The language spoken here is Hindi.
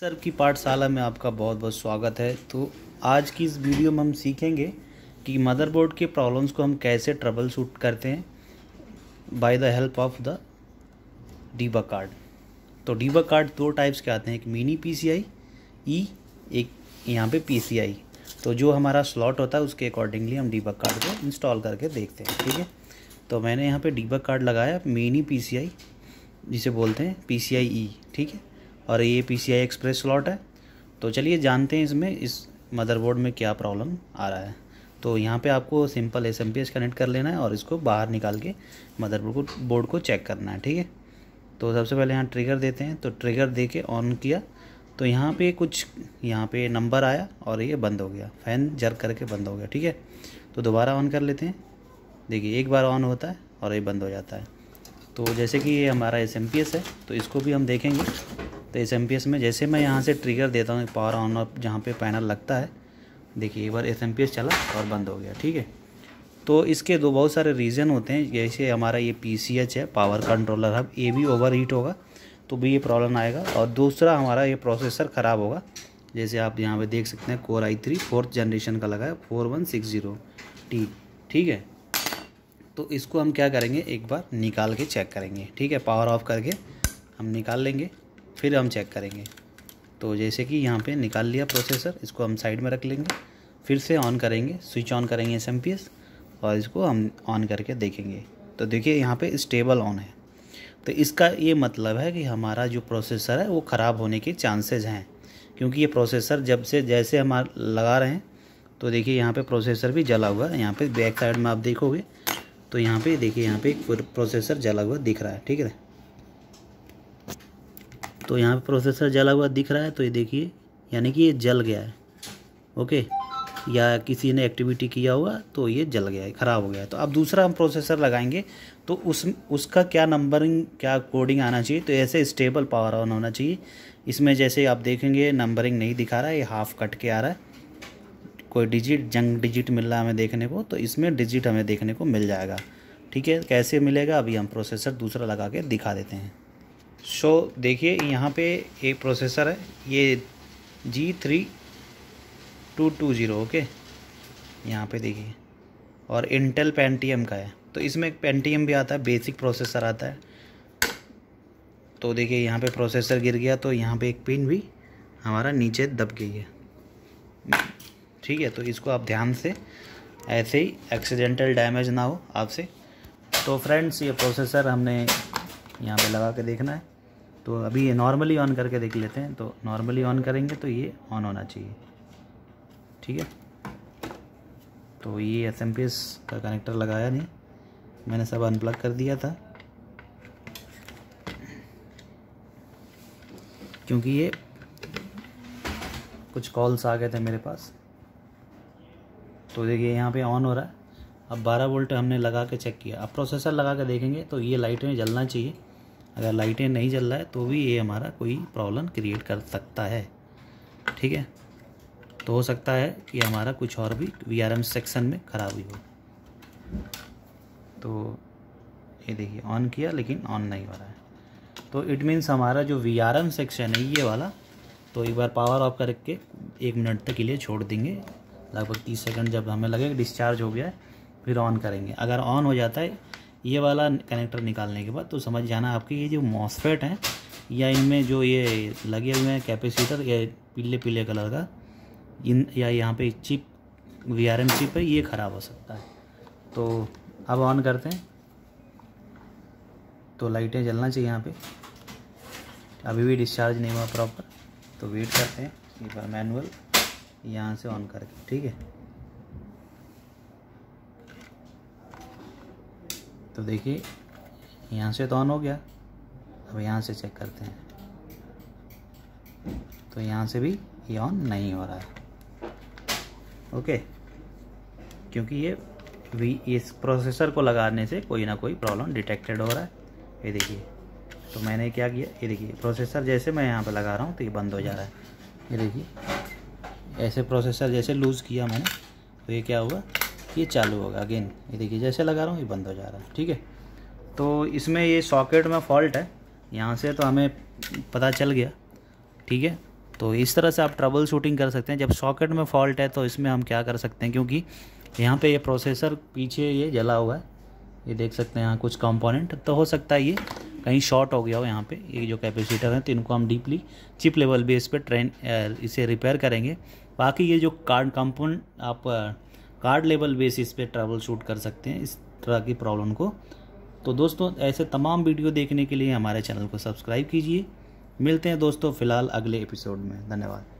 सर की पाठशाला में आपका बहुत बहुत स्वागत है तो आज की इस वीडियो में हम सीखेंगे कि मदरबोर्ड के प्रॉब्लम्स को हम कैसे ट्रबल शूट करते हैं by the help of the debug card तो डीबा कार्ड दो टाइप्स के आते हैं एक मिनी पीसीआई ई एक यहाँ पे पीसीआई तो जो हमारा स्लॉट होता है उसके अकॉर्डिंगली हम डीबा कार्ड को इंस्टॉल करके देखते हैं ठीक है तो मैंने यहाँ पर डीबा कार्ड लगाया मिनी पी जिसे बोलते हैं पी ई e, ठीक है और ये पी एक्सप्रेस स्लॉट है तो चलिए जानते हैं इसमें इस मदरबोर्ड में क्या प्रॉब्लम आ रहा है तो यहाँ पे आपको सिंपल एस एम कनेक्ट कर लेना है और इसको बाहर निकाल के मदरबोर्ड को बोर्ड को चेक करना है ठीक है तो सबसे पहले यहाँ ट्रिगर देते हैं तो ट्रिगर दे के ऑन किया तो यहाँ पे कुछ यहाँ पे नंबर आया और ये बंद हो गया फ़ैन जर करके बंद हो गया ठीक है तो दोबारा ऑन कर लेते हैं देखिए एक बार ऑन होता है और ये बंद हो जाता है तो जैसे कि ये हमारा एस है तो इसको भी हम देखेंगे तो एस एम में जैसे मैं यहाँ से ट्रिगर देता हूँ पावर ऑन ऑफ जहाँ पे पैनल लगता है देखिए एक बार एस चला और बंद हो गया ठीक है तो इसके दो बहुत सारे रीज़न होते हैं जैसे हमारा ये पी है पावर कंट्रोलर हब ये भी ओवर हीट होगा तो भी ये प्रॉब्लम आएगा और दूसरा हमारा ये प्रोसेसर ख़राब होगा जैसे आप यहाँ पे देख सकते हैं core I three fourth generation का लगा है four one six zero T ठीक है तो इसको हम क्या करेंगे एक बार निकाल के चेक करेंगे ठीक है पावर ऑफ करके हम निकाल लेंगे फिर हम चेक करेंगे तो जैसे कि यहाँ पे निकाल लिया प्रोसेसर इसको हम साइड में रख लेंगे फिर से ऑन करेंगे स्विच ऑन करेंगे एस और इसको हम ऑन करके देखेंगे तो देखिए यहाँ पे स्टेबल ऑन है तो इसका ये मतलब है कि हमारा जो प्रोसेसर है वो ख़राब होने के चांसेज हैं क्योंकि ये प्रोसेसर जब से जैसे हम लगा रहे हैं तो देखिए यहाँ पर प्रोसेसर भी जला हुआ है यहाँ पर बैक साइड में आप देखोगे तो यहाँ पर देखिए यहाँ पर एक प्रोसेसर जला हुआ दिख रहा है ठीक है तो यहाँ पे प्रोसेसर जला हुआ दिख रहा है तो ये देखिए यानी कि ये जल गया है ओके या किसी ने एक्टिविटी किया हुआ तो ये जल गया है ख़राब हो गया है तो अब दूसरा हम प्रोसेसर लगाएंगे तो उस उसका क्या नंबरिंग क्या कोडिंग आना चाहिए तो ऐसे स्टेबल पावर ऑन होना चाहिए इसमें जैसे आप देखेंगे नंबरिंग नहीं दिखा रहा है ये हाफ कट के आ रहा है कोई डिजिट जंग डिजिट मिल रहा है हमें देखने को तो इसमें डिजिट हमें देखने को मिल जाएगा ठीक है कैसे मिलेगा अभी हम प्रोसेसर दूसरा लगा के दिखा देते हैं सो देखिए यहाँ पे एक प्रोसेसर है ये G three two two zero okay यहाँ पे देखिए और इंटेल पेंटीएम का है तो इसमें एक पेंटीएम भी आता है बेसिक प्रोसेसर आता है तो देखिए यहाँ पे प्रोसेसर गिर गया तो यहाँ पे एक पिन भी हमारा नीचे दब गई है ठीक है तो इसको आप ध्यान से ऐसे ही एक्सीडेंटल डैमेज ना हो आपसे तो फ्रेंड्स ये प्रोसेसर हमने यहाँ पे लगा के देखना है तो अभी ये नॉर्मली ऑन करके देख लेते हैं तो नॉर्मली ऑन करेंगे तो ये ऑन होना चाहिए ठीक है तो ये एस एम पी एस का कनेक्टर लगाया नहीं मैंने सब अनप्लग कर दिया था क्योंकि ये कुछ कॉल्स आ गए थे मेरे पास तो देखिए यहाँ पे ऑन हो रहा है अब 12 वोल्ट हमने लगा के चेक किया अब प्रोसेसर लगा के देखेंगे तो ये लाइट में जलना चाहिए अगर लाइटें नहीं जल रहा है तो भी ये हमारा कोई प्रॉब्लम क्रिएट कर सकता है ठीक है तो हो सकता है कि हमारा कुछ और भी वी सेक्शन में ख़राबी हो तो ये देखिए ऑन किया लेकिन ऑन नहीं हो रहा है तो इट मीन्स हमारा जो वी सेक्शन है ये वाला तो एक बार पावर ऑफ करके एक मिनट तक के लिए छोड़ देंगे लगभग तीस सेकंड जब हमें लगेगा डिस्चार्ज हो गया है फिर ऑन करेंगे अगर ऑन हो जाता है ये वाला कनेक्टर निकालने के बाद तो समझ जाना आपके ये जो मॉसफेट हैं या इनमें जो ये लगे हुए हैं कैपेसिटर या पीले पीले कलर का इन या यहाँ पे chip V R M chip है ये ख़राब हो सकता है तो अब ऑन करते हैं तो लाइटें जलना चाहिए यहाँ पे अभी भी डिस्चार्ज नहीं हुआ प्रॉपर तो वेट करते हैं एक बार मैनुअल यहाँ से ऑन करके ठीक है तो देखिए यहाँ से तो ऑन हो गया अब यहाँ से चेक करते हैं तो यहाँ से भी ये ऑन नहीं हो रहा है ओके क्योंकि ये वी इस प्रोसेसर को लगाने से कोई ना कोई प्रॉब्लम डिटेक्टेड हो रहा है ये देखिए तो मैंने क्या किया ये देखिए प्रोसेसर जैसे मैं यहाँ पर लगा रहा हूँ तो ये बंद हो जा रहा है ये देखिए ऐसे प्रोसेसर जैसे लूज़ किया मैंने तो ये क्या हुआ ये चालू होगा अगेन ये देखिए जैसे लगा रहा हूँ ये बंद हो जा रहा है ठीक है तो इसमें ये सॉकेट में फॉल्ट है यहाँ से तो हमें पता चल गया ठीक है तो इस तरह से आप ट्रबल शूटिंग कर सकते हैं जब सॉकेट में फॉल्ट है तो इसमें हम क्या कर सकते हैं क्योंकि यहाँ पे ये प्रोसेसर पीछे ये जला हुआ है ये देख सकते हैं यहाँ कुछ कंपोनेंट तो हो सकता है ये कहीं शॉर्ट हो गया हो यहाँ पे ये जो कैपेसिटर हैं तो इनको हम डीपली चिप लेवल बेस पे ट्रेन इसे रिपेयर करेंगे बाकी ये जो कार्ड कंपोनेंट आप कार्ड लेवल बेसिस पे ट्रैवल शूट कर सकते हैं इस तरह की प्रॉब्लम को तो दोस्तों ऐसे तमाम वीडियो देखने के लिए हमारे चैनल को सब्सक्राइब कीजिए मिलते हैं दोस्तों फ़िलहाल अगले एपिसोड में धन्यवाद